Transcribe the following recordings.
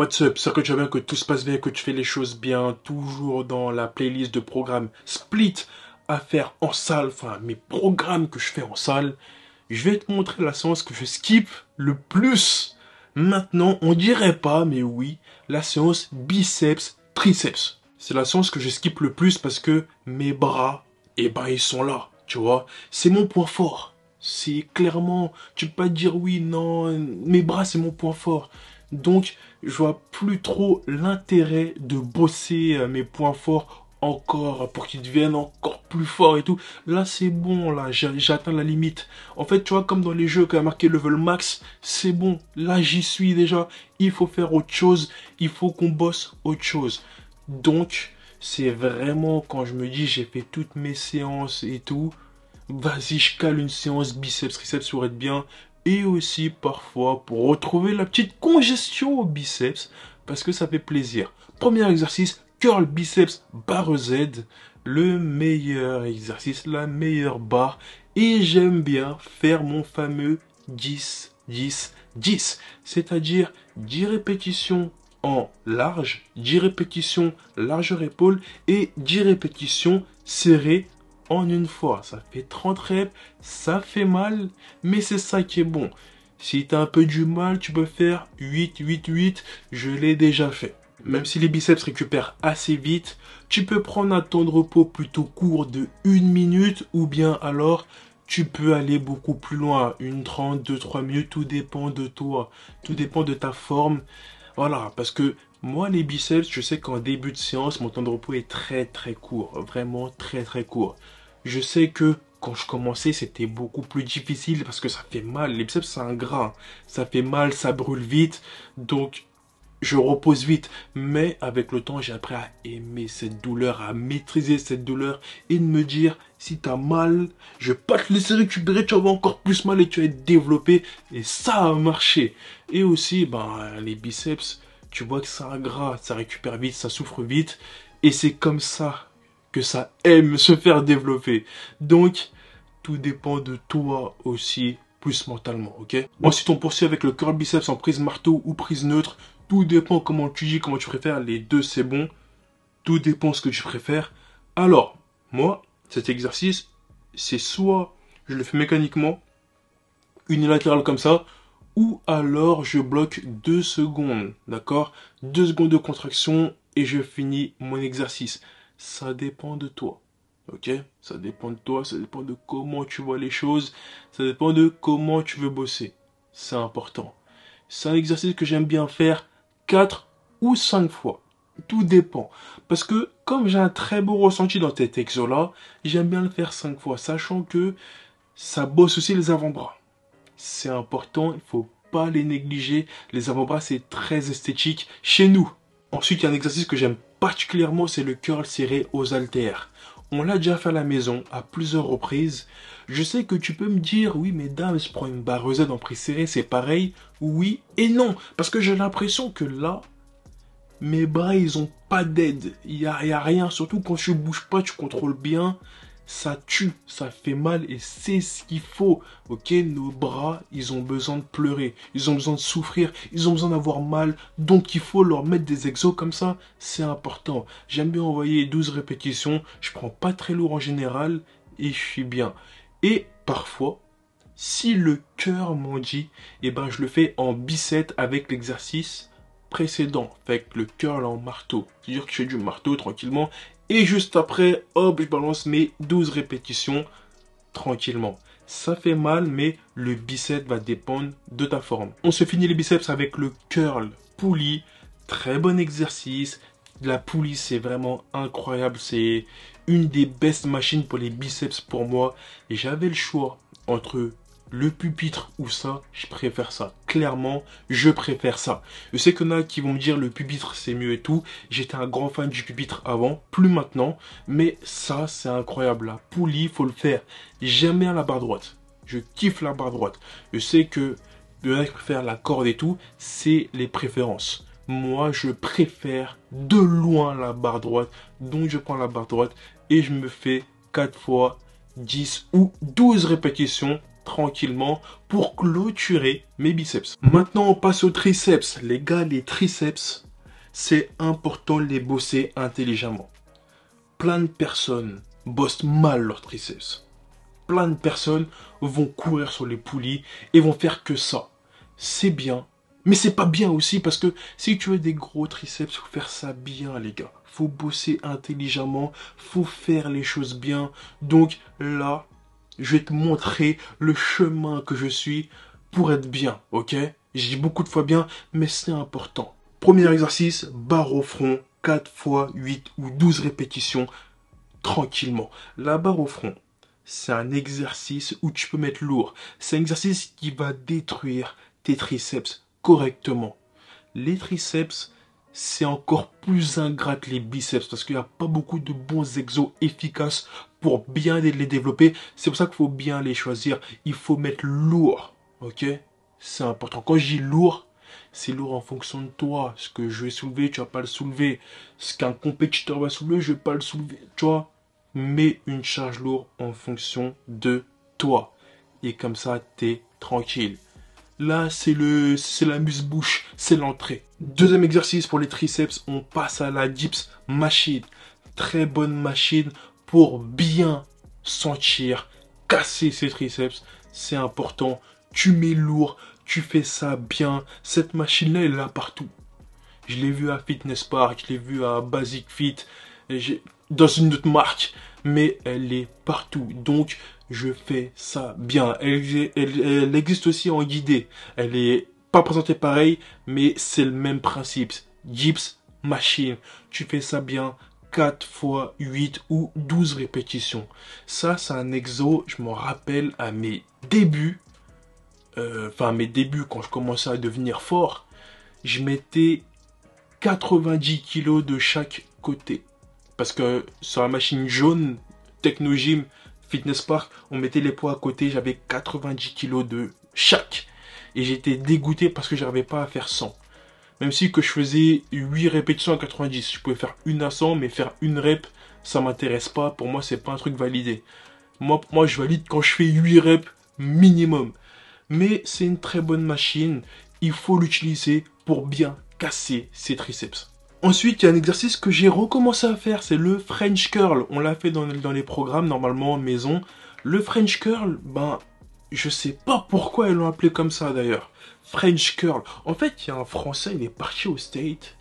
What's up, c'est que tu vas bien, que tout se passe bien, que tu fais les choses bien, toujours dans la playlist de programmes split à faire en salle, enfin mes programmes que je fais en salle. Je vais te montrer la séance que je skip le plus. Maintenant, on dirait pas, mais oui, la séance biceps, triceps. C'est la séance que je skip le plus parce que mes bras, eh ben ils sont là, tu vois. C'est mon point fort. C'est clairement, tu peux pas dire oui, non, mes bras c'est mon point fort. Donc, je vois plus trop l'intérêt de bosser euh, mes points forts encore pour qu'ils deviennent encore plus forts et tout. Là, c'est bon, là, j'atteins la limite. En fait, tu vois, comme dans les jeux qui a marqué level max, c'est bon, là, j'y suis déjà. Il faut faire autre chose, il faut qu'on bosse autre chose. Donc, c'est vraiment quand je me dis, j'ai fait toutes mes séances et tout, vas-y, je cale une séance biceps-triceps aurait être bien, et aussi parfois pour retrouver la petite congestion au biceps parce que ça fait plaisir. Premier exercice, curl biceps barre Z, le meilleur exercice, la meilleure barre et j'aime bien faire mon fameux 10 10 10, c'est-à-dire 10 répétitions en large, 10 répétitions largeur épaule et 10 répétitions serrées en une fois. Ça fait 30 reps, ça fait mal, mais c'est ça qui est bon. Si as un peu du mal, tu peux faire 8, 8, 8, je l'ai déjà fait. Même si les biceps récupèrent assez vite, tu peux prendre un temps de repos plutôt court de 1 minute ou bien alors tu peux aller beaucoup plus loin, une 30, 2, 3 minutes, tout dépend de toi, tout dépend de ta forme. Voilà, parce que moi, les biceps, je sais qu'en début de séance, mon temps de repos est très très court, vraiment très très court. Je sais que quand je commençais, c'était beaucoup plus difficile parce que ça fait mal. Les biceps, c'est un gras. Ça fait mal, ça brûle vite. Donc, je repose vite. Mais avec le temps, j'ai appris à aimer cette douleur, à maîtriser cette douleur et de me dire, si t'as mal, je vais pas te laisser récupérer, tu vas avoir encore plus mal et tu vas être développé. Et ça a marché. Et aussi, ben, les biceps, tu vois que c'est un gras, ça récupère vite, ça souffre vite. Et c'est comme ça que ça aime se faire développer. Donc, tout dépend de toi aussi, plus mentalement, ok Ensuite, on poursuit avec le curl biceps en prise marteau ou prise neutre. Tout dépend comment tu dis, comment tu préfères. Les deux, c'est bon. Tout dépend ce que tu préfères. Alors, moi, cet exercice, c'est soit je le fais mécaniquement, unilatéral comme ça, ou alors je bloque deux secondes, d'accord Deux secondes de contraction et je finis mon exercice ça dépend de toi. Ok Ça dépend de toi, ça dépend de comment tu vois les choses, ça dépend de comment tu veux bosser. C'est important. C'est un exercice que j'aime bien faire 4 ou 5 fois. Tout dépend. Parce que comme j'ai un très beau ressenti dans cet exos-là, j'aime bien le faire 5 fois, sachant que ça bosse aussi les avant-bras. C'est important, il ne faut pas les négliger. Les avant-bras, c'est très esthétique chez nous. Ensuite, il y a un exercice que j'aime Particulièrement, c'est le curl serré aux haltères. On l'a déjà fait à la maison à plusieurs reprises. Je sais que tu peux me dire, oui, mesdames, je prends une barre Z en prise serrée, c'est pareil. Oui et non, parce que j'ai l'impression que là, mes bras, ils n'ont pas d'aide. Il n'y a, y a rien, surtout quand tu bouges pas, tu contrôles bien ça tue, ça fait mal et c'est ce qu'il faut. Ok, nos bras, ils ont besoin de pleurer, ils ont besoin de souffrir, ils ont besoin d'avoir mal, donc il faut leur mettre des exos comme ça, c'est important. J'aime bien envoyer 12 répétitions, je prends pas très lourd en général et je suis bien. Et parfois, si le cœur m'en dit, et eh ben je le fais en bicep avec l'exercice précédent, avec le curl en marteau. C'est-à-dire que je fais du marteau tranquillement et juste après, hop, je balance mes 12 répétitions tranquillement. Ça fait mal, mais le biceps va dépendre de ta forme. On se finit les biceps avec le curl poulie. Très bon exercice. La poulie, c'est vraiment incroyable. C'est une des best machines pour les biceps pour moi. Et J'avais le choix entre le pupitre ou ça, je préfère ça. Clairement, je préfère ça. Je sais qu'il y en a qui vont me dire le pupitre c'est mieux et tout. J'étais un grand fan du pupitre avant, plus maintenant. Mais ça, c'est incroyable. La poulie, faut le faire. Jamais à la barre droite. Je kiffe la barre droite. Je sais que il y qui préfèrent la corde et tout. C'est les préférences. Moi, je préfère de loin la barre droite. Donc, je prends la barre droite et je me fais 4 fois 10 ou 12 répétitions tranquillement pour clôturer mes biceps. Maintenant, on passe aux triceps. Les gars, les triceps, c'est important de les bosser intelligemment. Plein de personnes bossent mal leurs triceps. Plein de personnes vont courir sur les poulies et vont faire que ça. C'est bien, mais c'est pas bien aussi parce que si tu veux des gros triceps, faut faire ça bien, les gars. Faut bosser intelligemment, faut faire les choses bien. Donc là, je vais te montrer le chemin que je suis pour être bien, ok Je dis beaucoup de fois bien, mais c'est important. Premier exercice, barre au front, 4 fois 8 ou 12 répétitions, tranquillement. La barre au front, c'est un exercice où tu peux mettre lourd. C'est un exercice qui va détruire tes triceps correctement. Les triceps, c'est encore plus ingrate les biceps parce qu'il n'y a pas beaucoup de bons exos efficaces pour bien les développer. C'est pour ça qu'il faut bien les choisir. Il faut mettre lourd, ok C'est important. Quand je dis lourd, c'est lourd en fonction de toi. Ce que je vais soulever, tu vas pas le soulever. Ce qu'un compétiteur va soulever, je vais pas le soulever. Tu vois Mets une charge lourde en fonction de toi. Et comme ça, tu es tranquille. Là, c'est le, c'est la muse-bouche, c'est l'entrée. Deuxième exercice pour les triceps, on passe à la dips machine. Très bonne machine pour bien sentir, casser ses triceps. C'est important. Tu mets lourd, tu fais ça bien. Cette machine-là, elle est là partout. Je l'ai vu à Fitness Park, je l'ai vu à Basic Fit, dans une autre marque mais elle est partout. Donc, je fais ça bien. Elle, existe aussi en guidée. Elle est pas présentée pareil, mais c'est le même principe. Gips machine. Tu fais ça bien, 4 fois 8 ou 12 répétitions. Ça, c'est un exo, je m'en rappelle à mes débuts, euh, enfin mes débuts quand je commençais à devenir fort, je mettais 90 kilos de chaque côté. Parce que sur la machine jaune, Technogym Fitness Park, on mettait les poids à côté, j'avais 90 kilos de chaque. Et j'étais dégoûté parce que je n'arrivais pas à faire 100. Même si que je faisais 8 répétitions à 90, je pouvais faire une à 100, mais faire une rep, ça ne m'intéresse pas. Pour moi, c'est pas un truc validé. Moi, moi, je valide quand je fais 8 reps minimum. Mais c'est une très bonne machine. Il faut l'utiliser pour bien casser ses triceps. Ensuite, il y a un exercice que j'ai recommencé à faire, c'est le French Curl. On l'a fait dans, les programmes, normalement, en maison. Le French Curl, ben, je sais pas pourquoi ils l'ont appelé comme ça, d'ailleurs. French Curl. En fait, il y a un Français, il est parti au State.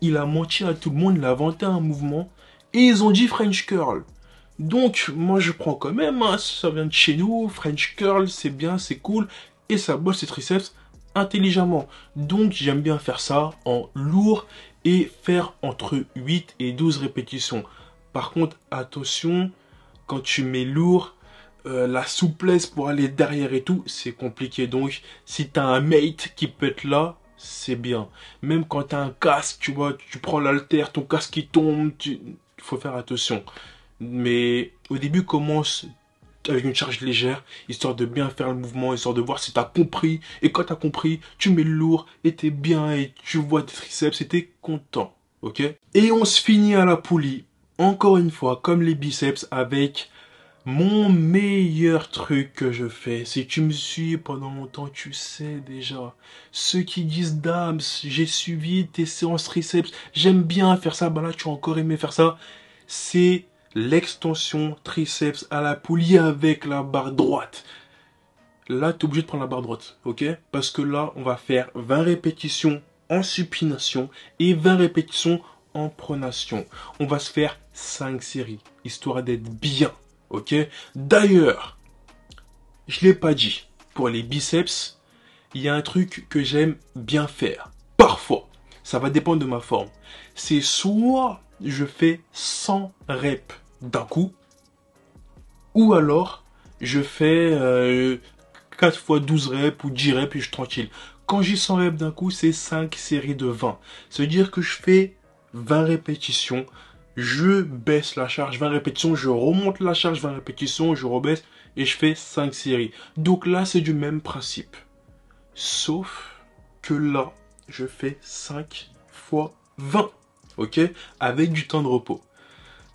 Il a menti à tout le monde, il a inventé un mouvement. Et ils ont dit French Curl. Donc, moi, je prends quand même, hein, ça vient de chez nous. French Curl, c'est bien, c'est cool. Et ça bosse ses triceps intelligemment. Donc, j'aime bien faire ça en lourd et faire entre 8 et 12 répétitions. Par contre, attention, quand tu mets lourd, euh, la souplesse pour aller derrière et tout, c'est compliqué. Donc, si tu as un mate qui peut être là, c'est bien. Même quand tu as un casque, tu vois, tu prends l'alter, ton casque qui tombe, il faut faire attention. Mais au début, commence avec une charge légère, histoire de bien faire le mouvement, histoire de voir si t'as compris. Et quand t'as compris, tu mets le lourd et t'es bien et tu vois tes triceps et content. Ok Et on se finit à la poulie, encore une fois, comme les biceps, avec mon meilleur truc que je fais, si tu me suis pendant longtemps, tu sais déjà. Ceux qui disent dames, j'ai suivi tes séances triceps, j'aime bien faire ça, bah là tu as encore aimé faire ça. C'est l'extension triceps à la poulie avec la barre droite. Là, tu es obligé de prendre la barre droite, ok Parce que là, on va faire 20 répétitions en supination et 20 répétitions en pronation. On va se faire 5 séries, histoire d'être bien, ok D'ailleurs, je ne l'ai pas dit, pour les biceps, il y a un truc que j'aime bien faire. Parfois, ça va dépendre de ma forme. C'est soit je fais 100 reps d'un coup. Ou alors, je fais 4 euh, fois 12 reps ou 10 reps et je suis tranquille. Quand j'ai 100 reps d'un coup, c'est 5 séries de 20. cest à dire que je fais 20 répétitions, je baisse la charge 20 répétitions, je remonte la charge 20 répétitions, je rebaisse et je fais 5 séries. Donc là, c'est du même principe. Sauf que là, je fais 5 fois 20. OK Avec du temps de repos.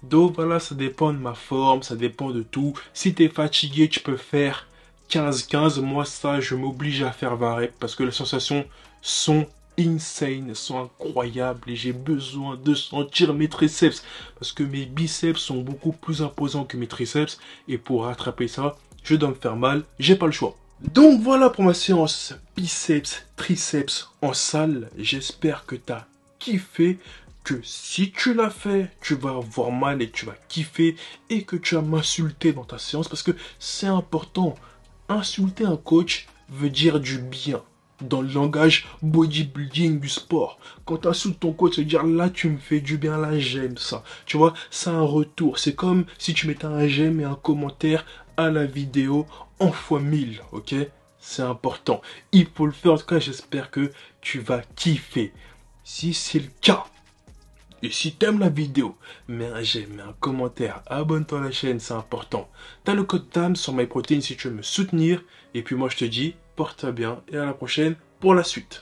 Donc voilà, ça dépend de ma forme, ça dépend de tout. Si tu es fatigué, tu peux faire 15-15. Moi, ça, je m'oblige à faire 20 reps parce que les sensations sont insane, sont incroyables et j'ai besoin de sentir mes triceps parce que mes biceps sont beaucoup plus imposants que mes triceps et pour rattraper ça, je dois me faire mal, j'ai pas le choix. Donc voilà pour ma séance biceps, triceps en salle. J'espère que t'as kiffé si tu l'as fait, tu vas avoir mal et tu vas kiffer et que tu vas m'insulter dans ta séance parce que c'est important. Insulter un coach veut dire du bien dans le langage bodybuilding du sport. Quand tu insultes ton coach, se dire là tu me fais du bien, là j'aime ça. Tu vois, c'est un retour. C'est comme si tu mettais un j'aime et un commentaire à la vidéo en fois mille, ok C'est important. Il faut le faire, en tout cas j'espère que tu vas kiffer. Si c'est le cas, et si t'aimes la vidéo, mets un j'aime, mets un commentaire, abonne-toi à la chaîne, c'est important. T'as le code TAM sur MyProtein si tu veux me soutenir. Et puis moi je te dis, porte-toi bien et à la prochaine pour la suite.